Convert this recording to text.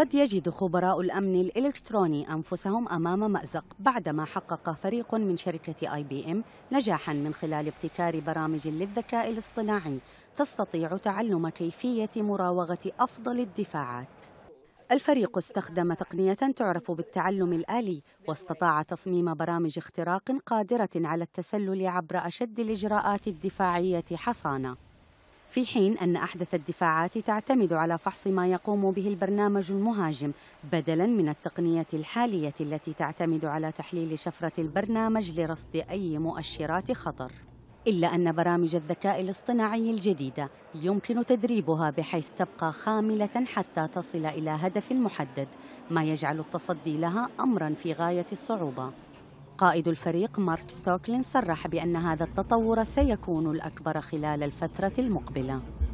قد يجد خبراء الأمن الإلكتروني أنفسهم أمام مأزق بعدما حقق فريق من شركة آي بي إم نجاحا من خلال ابتكار برامج للذكاء الاصطناعي تستطيع تعلم كيفية مراوغة أفضل الدفاعات الفريق استخدم تقنية تعرف بالتعلم الآلي واستطاع تصميم برامج اختراق قادرة على التسلل عبر أشد الإجراءات الدفاعية حصانة في حين أن أحدث الدفاعات تعتمد على فحص ما يقوم به البرنامج المهاجم بدلا من التقنية الحالية التي تعتمد على تحليل شفرة البرنامج لرصد أي مؤشرات خطر إلا أن برامج الذكاء الاصطناعي الجديدة يمكن تدريبها بحيث تبقى خاملة حتى تصل إلى هدف محدد ما يجعل التصدي لها أمرا في غاية الصعوبة قائد الفريق مارك ستوكلين صرح بأن هذا التطور سيكون الأكبر خلال الفترة المقبلة